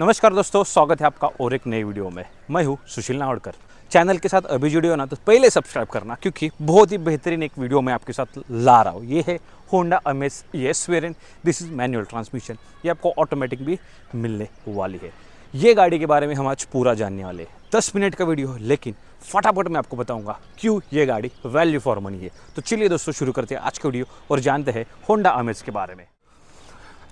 नमस्कार दोस्तों स्वागत है आपका और एक नई वीडियो में मैं हूँ सुशील नावड़कर चैनल के साथ अभी जुड़े हो ना तो पहले सब्सक्राइब करना क्योंकि बहुत ही बेहतरीन एक वीडियो मैं आपके साथ ला रहा हूँ ये है Honda M S variant this is manual transmission ये आपको ऑटोमेटिक भी मिलने वाली है ये गाड़ी के बारे में हम आज पूरा जानने वाले हैं दस मिनट का वीडियो है लेकिन फटाफट मैं आपको बताऊंगा क्यों ये गाड़ी वैल्यू फॉर मनी है तो चलिए दोस्तों शुरू करते हैं आज का वीडियो और जानते हैं होंडा अमेज के बारे में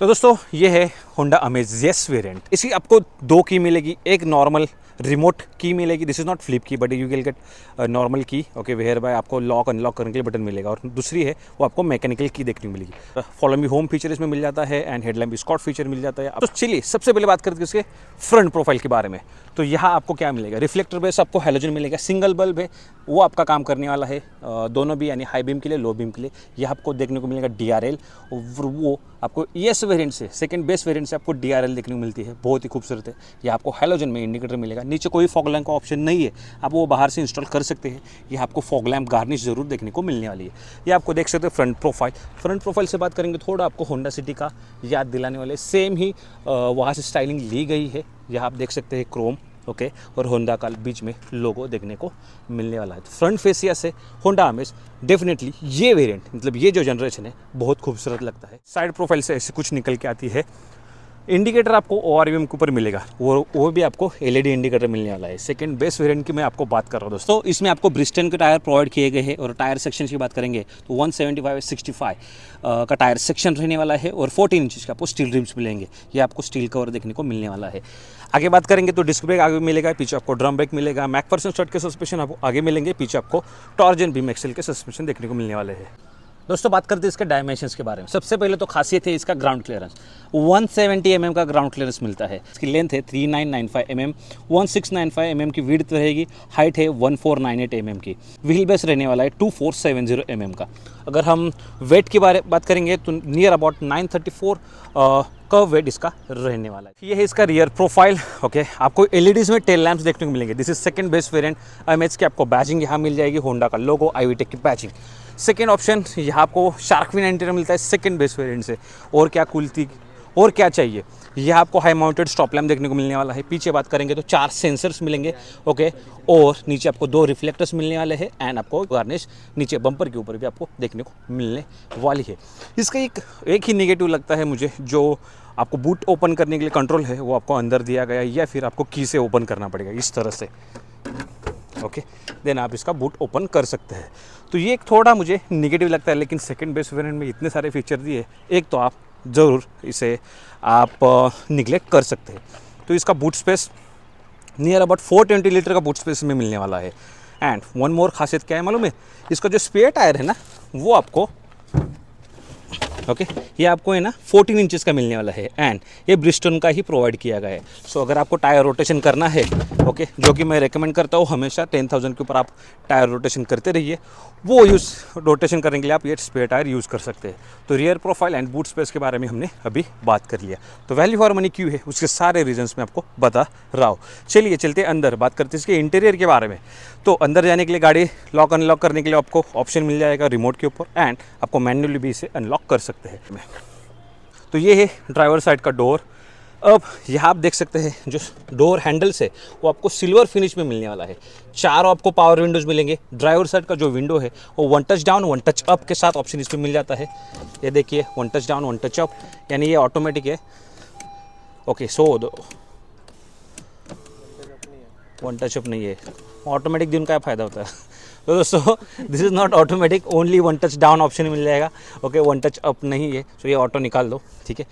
तो दोस्तों ये है होंडा अमेजियस वेरियंट वेरिएंट इसकी आपको दो की मिलेगी एक नॉर्मल रिमोट की मिलेगी this is not flip key but you will get normal key okay whereby आपको लॉक अनलॉक करने के लिए बटन मिलेगा और दूसरी है वो आपको मैकेनिकल की देखने को मिलेगी फॉलो मी होम फीचर इसमें मिल जाता है एंड हेडलैम्प स्कॉट फीचर मिल जाता है तो चलिए सबसे पहले बात करते हैं इसके फ्रंट प्रोफाइल के बारे में तो यहाँ आपको क्या मिलेगा रिफ्लेक्टर बेस आपको हेलोजन मिलेगा सिंगल बल्ब है वो आपका काम करने वाला है दोनों भी यानी हाई बीम के लिए लो बीम के लिए यह आपको देखने को मिलेगा डी आर एल वो आपको ई e वेरियंट से सेकेंड बेस्ट वेरियंट से आपको डी आर एल देखने को मिलती है बहुत ही खूबसूरत है यह आपको हेलोजन में इंडिकेटर मिलेगा है नीचे कोई फॉग लैम्प का ऑप्शन नहीं है आप वो बाहर से इंस्टॉल कर सकते हैं यह आपको फॉग लैम्प गार्निश जरूर देखने को मिलने वाली है ये आपको देख सकते हो फ्रंट प्रोफाइल फ्रंट प्रोफाइल से बात करेंगे थोड़ा आपको होंडा सिटी का याद दिलाने वाले सेम ही वहाँ से स्टाइलिंग ली गई है यह आप देख सकते हैं क्रोम ओके okay, और होंडा का बीच में लोगो देखने को मिलने वाला है तो फ्रंट फेसिया से होंडा आमेज डेफिनेटली ये वेरिएंट मतलब ये जो जनरेशन है बहुत खूबसूरत लगता है साइड प्रोफाइल से ऐसे कुछ निकल के आती है इंडिकेटर आपको ओ आर के ऊपर मिलेगा वो वो भी आपको एल इंडिकेटर e मिलने वाला है सेकंड बेस्ट वेरिएंट की मैं आपको बात कर रहा हूँ दोस्तों इसमें आपको ब्रिस्टन के टायर प्रोवाइड किए गए हैं और टायर सेक्शन की बात करेंगे तो one seventy five sixty five का टायर सेक्शन रहने वाला है और फोर्टीन इंचज का आपको स्टील रिम्स मिलेंगे ये आपको स्टील कवर देखने को मिलने वाला है आगे बात करेंगे तो डिस्क ब्रेक आगे मिलेगा पीछे आपको ड्रम ब्रेक मिलेगा मैकफर्सन शर्ट के सस्पेंशन आपको आगे मिलेंगे पीछे आपको टॉर्जन बीमेक्सल के सस्पेंशन देखने को मिलने वाले हैं दोस्तों बात करते हैं इसके डायमेंशन के बारे में सबसे पहले तो खासियत है इसका ग्राउंड क्लियरेंस 170 सेवेंटी mm का ग्राउंड क्लियरेंस मिलता है इसकी लेंथ है 3995 nine nine five M M one six nine five M M की वीड रहेगी हाइट है one four nine eight M M की व्हील बेस रहने वाला है two four seven zero M M का अगर हम वेट के बारे बात करेंगे तो near about nine thirty four कव वेट इसका रहने वाला है ये है इसका रियर प्रोफाइल ओके आपको एलईडीज e में टेल लैम्प देखने को मिलेंगे this is second best M H की आपको बैचिंग यहाँ मिल जाएगी होंडा का लोगो आई की बैचिंग सेकेंड ऑप्शन यहाँ आपको शार्कविन एंटीना मिलता है सेकेंड बेस वेरियंट से और क्या कुलती और क्या चाहिए यह आपको हाई माउंटेड स्टॉप लैम्प देखने को मिलने वाला है पीछे बात करेंगे तो चार सेंसर्स मिलेंगे ओके और नीचे आपको दो रिफ्लेक्टर्स मिलने वाले हैं एंड आपको गार्निश नीचे बम्पर के ऊपर भी आपको देखने को मिलने वाली है इसका एक एक ही नेगेटिव लगता है मुझे जो आपको बूट ओपन करने के लिए कंट्रोल है वो आपको अंदर दिया गया या फिर आपको की से ओपन करना पड़ेगा इस तरह से ओके देन आप इसका बूट ओपन कर सकते हैं तो ये एक थोड़ा मुझे निगेटिव लगता है लेकिन सेकेंड बेस्ट वेरियंट में इतने सारे फीचर दिए एक तो आप ज़रूर इसे आप निगलेक्ट कर सकते हैं तो इसका boot space near about four twenty litre का बूट स्पेस में मिलने वाला है एंड वन मोर खासियत क्या है मालूम है इसका जो स्पेयर टायर है ना वो आपको ओके ये आपको है ना 14 इंचेस का मिलने वाला है एंड ये ब्रिस्टोन का ही प्रोवाइड किया गया है सो so, अगर आपको टायर रोटेशन करना है ओके जो कि मैं रिकमेंड करता हूँ हमेशा टेन थाउजेंड के ऊपर आप टायर रोटेशन करते रहिए वो यूज़ रोटेशन करने के लिए आप ये स्पेयर टायर यूज़ कर सकते हैं तो rear profile and boot space के बारे में हमने अभी बात कर लिया तो वैल्यू फॉर मनी क्यों है उसके सारे रीजन्स मैं आपको बता रहा हूँ चलिए चलते अंदर बात करते हैं इसके इंटीरियर के बारे में तो अंदर जाने के लिए गाड़ी लॉक अनलॉक करने के लिए आपको ऑप्शन मिल जाएगा रिमोट के ऊपर एंड आपको मैनुअली भी इसे अनलॉक कर सकते सकते हैं तो ये है ड्राइवर साइड का डोर अब यह आप देख सकते हैं जो डोर हैंडल्स है वो आपको सिल्वर फिनिश में मिलने वाला है चार आपको पावर विंडोज मिलेंगे ड्राइवर साइड का जो विंडो है वो one touch down one touch up के साथ ऑप्शन इसमें मिल जाता है ये देखिए one touch down one touch up यानी ये ऑटोमेटिक है ओके सो दो वन टचअप नहीं है ऑटोमेटिक दिन का फ़ायदा होता है तो दोस्तों this is not automatic only one touch down option मिल जाएगा ओके वन टच अप नहीं है सो ये ऑटो निकाल दो ठीक है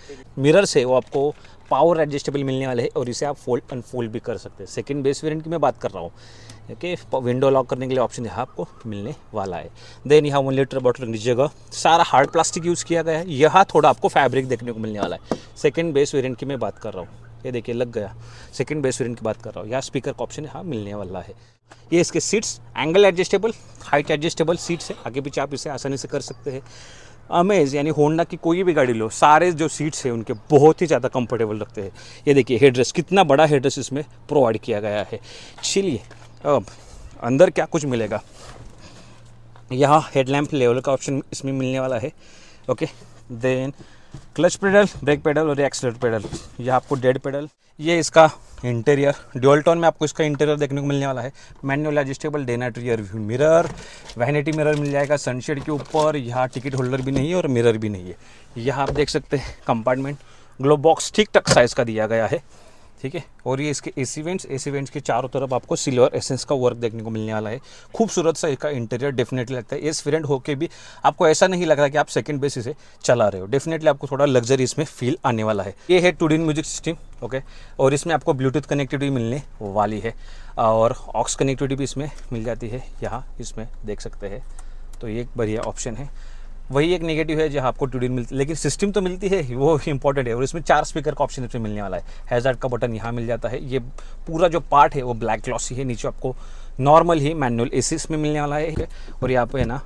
मिरर से वो आपको पावर एडजस्टेबल मिलने वाले है और इसे आप फोल्ड अनफोल्ड भी कर सकते हैं सेकेंड बेस वेरियंट की मैं बात कर रहा हूँ ओके विंडो लॉक करने के लिए ऑप्शन यहाँ आपको मिलने वाला है देन यहाँ वन लीटर बॉटल रखने सारा हार्ड प्लास्टिक यूज़ किया गया है यहाँ थोड़ा आपको फैब्रिक देखने को मिलने वाला है सेकेंड बेस वेरियंट की मैं बात कर रहा हूँ ये देखिए लग गया सेकंड बेस वेरिएंट की बात कर रहा हूँ यहाँ स्पीकर का ऑप्शन यहाँ मिलने वाला है ये इसके seats angle adjustable height adjustable seats है आगे पीछे आप इसे आसानी से कर सकते हैं अमेज यानी होंडा की कोई भी गाड़ी लो सारे जो सीट्स हैं उनके बहुत ही ज़्यादा कंफर्टेबल रखते हैं ये देखिए हेडरेस कितना बड़ा हेडरेस इसमें प्रोवाइड किया गया है चलिए अब अंदर क्या कुछ मिलेगा यहाँ हेडलैम्प लेवल का ऑप्शन इसमें मिलने वाला है okay then clutch pedal brake pedal और एक्सलेटर पेडल ये आपको डेड पेडल ये इसका इंटीरियर ड्यूअल टोन में आपको इसका इंटीरियर देखने को मिलने वाला है manual adjustable day night rear view mirror vanity mirror मिल जाएगा सनशेड के ऊपर यहाँ टिकट होल्डर भी नहीं है और मिरर भी नहीं है यहाँ आप देख सकते हैं कंपार्टमेंट ग्लोब बॉक्स ठीक ठाक साइज़ का दिया गया है ठीक है और ये इसके एसी वेंट्स एसी वेंट्स के चारों तरफ आपको सिल्वर एसेंस का वर्क देखने को मिलने वाला है खूबसूरत सा इसका इंटीरियर डेफिनेटली लगता है एस फ्रेंड होके भी आपको ऐसा नहीं लग रहा कि आप सेकंड बेस इसे चला रहे हो डेफिनेटली आपको थोड़ा लग्जरी इसमें फील आने वाला है ये है टूडिन म्यूजिक सिस्टम ओके और इसमें आपको ब्लूटूथ कनेक्टिविटी मिलने वाली है और ऑक्स कनेक्टिविटी भी इसमें मिल जाती है यहाँ इसमें देख सकते हैं तो ये एक बढ़िया ऑप्शन है वही एक नेगेटिव है जहाँ आपको ट्यूडिन मिलती है लेकिन सिस्टम तो मिलती है वो इंपॉर्टेंट है और इसमें चार स्पीकर का ऑप्शन इसमें मिलने वाला है हैजार्ड का बटन यहाँ मिल जाता है ये पूरा जो पार्ट है वो ब्लैक ग्लॉसी है नीचे आपको नॉर्मल ही मैनुअल ए इसमें मिलने वाला है और यहाँ पे है ना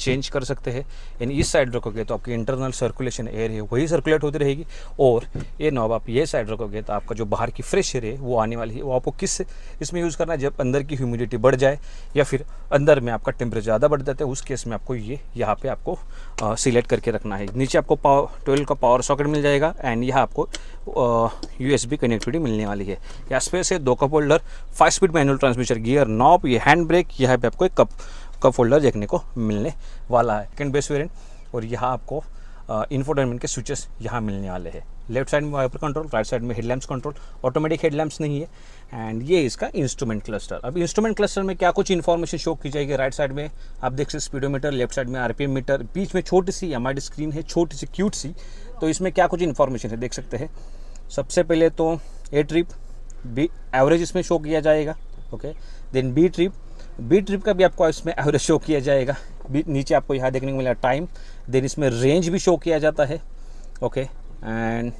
चेंज कर सकते हैं यानी इस साइड रखोगे तो आपकी इंटरनल सर्कुलेशन एयर है वही सर्कुलेट होती रहेगी और ये नॉब आप ये साइड रखोगे तो आपका जो बाहर की फ्रेश एयर है वो आने वाली है वो आपको किस इसमें यूज़ करना है जब अंदर की ह्यूमिडिटी बढ़ जाए या फिर अंदर में आपका टेम्परेचर ज़्यादा बढ़ जाता है उस केस में आपको ये यहाँ पर आपको सिलेक्ट करके रखना है नीचे आपको पावर ट्वेल्व का पावर सॉकेट मिल जाएगा एंड यह आपको यू कनेक्टिविटी मिलने वाली है या स्पेस है दो cup holder five speed manual transmission gear knob ये हैंड ब्रेक यह भी आपको एक कप कप होल्डर देखने को मिलने वाला है सेकेंड बेस्ट वेरियंट और यहाँ आपको इन्फोटेनमेंट के स्विचेस यहाँ मिलने वाले हैं लेफ्ट साइड में वाइपर कंट्रोल राइट साइड में हेडलैम्प्स कंट्रोल ऑटोमेटिक हेडलैम्प्स नहीं है एंड ये इसका इंस्ट्रूमेंट क्लस्टर अब इंस्ट्रूमेंट क्लस्टर में क्या कुछ इन्फॉर्मेशन शो की जाएगी राइट साइड में आप देख सकते स्पीडोमीटर लेफ्ट साइड में आरपीएम मीटर बीच में छोटी सी एम स्क्रीन है छोटी सी क्यूट सी तो इसमें क्या कुछ इन्फॉर्मेशन है देख सकते हैं सबसे पहले तो ए ट्रिप बी एवरेज इसमें शो किया जाएगा okay then B trip B trip का भी आपको इसमें एवरेज शो किया जाएगा नीचे आपको यहाँ देखने को मिला टाइम देन इसमें रेंज भी शो किया जाता है ओके एंड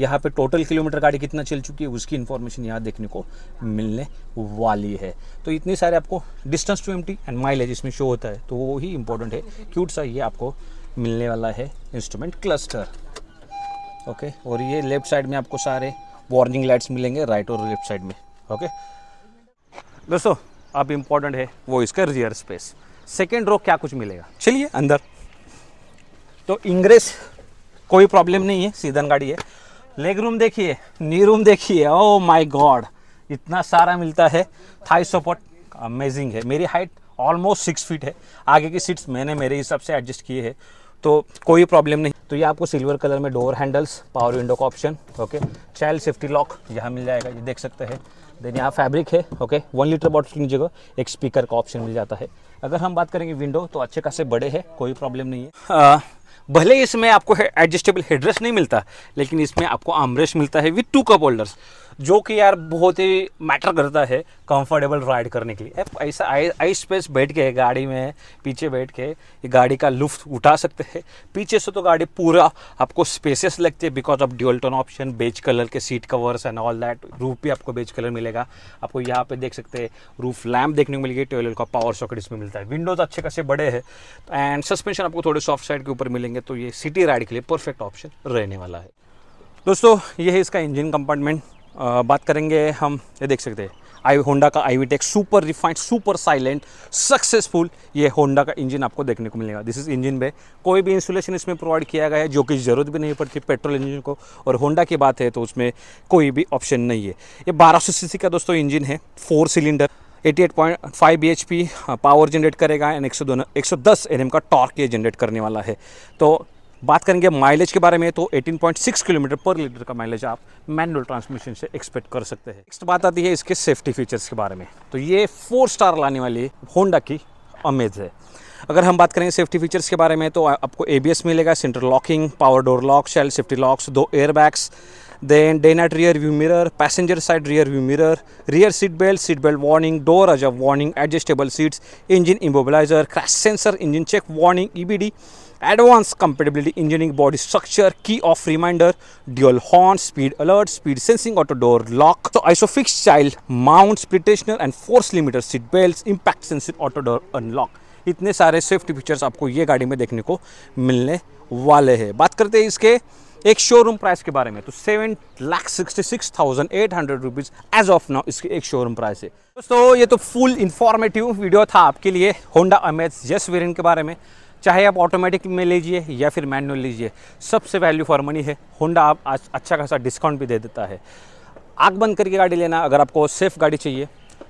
यहाँ पे टोटल किलोमीटर गाड़ी कितना चल चुकी है उसकी इन्फॉर्मेशन यहाँ देखने को मिलने वाली है तो इतने सारे आपको डिस्टेंस टू एम एंड माइलेज इसमें शो होता है तो वो ही इम्पोर्टेंट है क्यूट सा ये आपको मिलने वाला है इंस्ट्रूमेंट क्लस्टर ओके और ये लेफ्ट साइड में आपको सारे वार्निंग लाइट्स मिलेंगे राइट और लेफ्ट साइड में ओके दोस्तों अब इम्पोर्टेंट है वो इसका रियर स्पेस सेकेंड रो क्या कुछ मिलेगा चलिए अंदर तो इंग्रेस कोई प्रॉब्लम नहीं है सीधन गाड़ी है लेग रूम देखिए नी रूम देखिए ओ माय गॉड इतना सारा मिलता है थाई सपोर्ट अमेजिंग है मेरी हाइट ऑलमोस्ट सिक्स फीट है आगे की सीट्स मैंने मेरे हिसाब से एडजस्ट किए हैं तो कोई प्रॉब्लम नहीं तो ये आपको सिल्वर कलर में डोर हैंडल्स पावर विंडो का option okay child safety lock यहाँ मिल जाएगा ये देख सकते हैं देन यहाँ फैब्रिक है ओके वन लीटर बॉटल की जगह एक स्पीकर का ऑप्शन मिल जाता है अगर हम बात करेंगे विंडो तो अच्छे खासे बड़े हैं कोई प्रॉब्लम नहीं है हाँ। भले इसमें आपको एडजस्टेबल हेडरेस नहीं मिलता लेकिन इसमें आपको आमरेस मिलता है विथ टू कप होल्डर्स जो कि यार बहुत ही मैटर करता है कंफर्टेबल राइड करने के लिए ऐसा आई स्पेस बैठ के गाड़ी में पीछे बैठ के ये गाड़ी का लुफ्त उठा सकते हैं पीछे से तो गाड़ी पूरा आपको स्पेसेस लगते हैं because of dual option beige colour के seat covers and all that roof भी आपको बेच कलर मिलेगा आपको यहाँ पे देख सकते हैं रूफ लैम्प देखने को मिलेगी ट्वेल्व का पावर सॉकेट इसमें मिलता है विंडोज़ अच्छे खासे बड़े हैं एंड सस्पेंशन आपको थोड़े सॉफ्ट साइड के ऊपर मिले मिलेंगे तो ये सिटी राइड के लिए परफेक्ट ऑप्शन रहने वाला है दोस्तों ये है इसका इंजन कंपार्टमेंट बात करेंगे हम ये देख सकते हैं आई होंडा का I tech super refined super silent successful ये होंडा का इंजन आपको देखने को मिलेगा दिस इज़ इंजन में कोई भी इंसुलेशन इसमें प्रोवाइड किया गया है जो कि ज़रूरत भी नहीं पड़ती पेट्रोल इंजन को और होंडा की बात है तो उसमें कोई भी ऑप्शन नहीं है ये 1200 सीसी का दोस्तों इंजन है four cylinder 88.5 P power generate करेगा एंड दस 110 एम का टॉर्क ये जनरेट करने वाला है तो बात करेंगे माइलेज के बारे में तो 18.6 किलोमीटर पर लीटर का माइलेज आप मैनुअल ट्रांसमिशन से एक्सपेक्ट कर सकते हैं नेक्स्ट बात आती है इसके सेफ्टी फीचर्स के बारे में तो ये फोर स्टार लाने वाली होंडा की अमेज है अगर हम बात करेंगे सेफ्टी फीचर्स के बारे में तो आपको ए मिलेगा centre locking power door lock शेल सेफ्टी लॉक्स दो airbags then day night rear view mirror passenger side rear view mirror rear seat belt seat belt warning door ajab warning adjustable seats engine immobilizer crash sensor engine check warning ebd advanced compatibility engineering body structure key off reminder dual horn speed alert speed sensing auto door lock so isofix child mount split tensioner and force limiter seat belts impact sensor auto door unlock इतने सारे safety features आपको ये गाड़ी में देखने को मिलने वाले हैं बात करते हैं इसके एक शोरूम प्राइस के बारे में तो seven lakh sixty six thousand eight hundred rupees as of now इसके एक शोरूम प्राइस है दोस्तों ये तो फुल इन्फॉर्मेटिव वीडियो था आपके लिए होंडा अमेज जस वेरियंट के बारे में चाहे आप ऑटोमेटिक में लीजिए या फिर मैनुअल लीजिए सबसे वैल्यू फॉर मनी है होंडा आप आज अच्छा खासा डिस्काउंट भी दे देता है आग बंद करके गाड़ी लेना अगर आपको सेफ़ गाड़ी चाहिए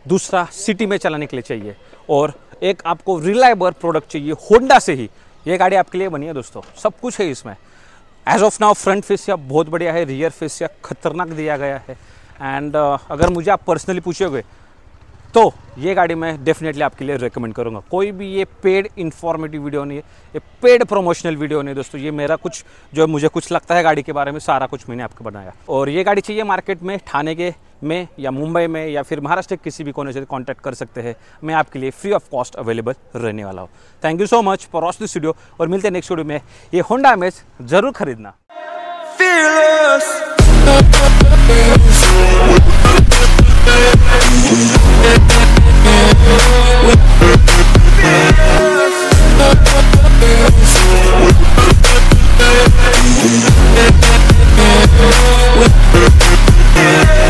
दूसरा सिटी में चलाने के लिए चाहिए और एक आपको रिलायबल प्रोडक्ट चाहिए होंडा से ही ये गाड़ी आपके लिए बनी है दोस्तों सब कुछ है इसमें as of now front fascia बहुत बढ़िया है रियर फेसिया खतरनाक दिया गया है एंड uh, अगर मुझे आप पर्सनली पूछोगे तो ये गाड़ी मैं डेफिनेटली आपके लिए रेकमेंड करूँगा कोई भी ये पेड इन्फॉर्मेटिव वीडियो नहीं है ये पेड प्रमोशनल वीडियो नहीं दोस्तों ये मेरा कुछ जो मुझे कुछ लगता है गाड़ी के बारे में सारा कुछ मैंने आपको बनाया और ये गाड़ी चाहिए मार्केट में ठाने के में या मुंबई में या फिर महाराष्ट्र के किसी भी कोने से कॉन्टैक्ट कर सकते हैं मैं आपके लिए फ्री ऑफ कॉस्ट अवेलेबल रहने वाला हूँ thank you so much for watch this video और मिलते हैं नेक्स्ट वीडियो में ये होंडा एम जरूर खरीदना Yeah.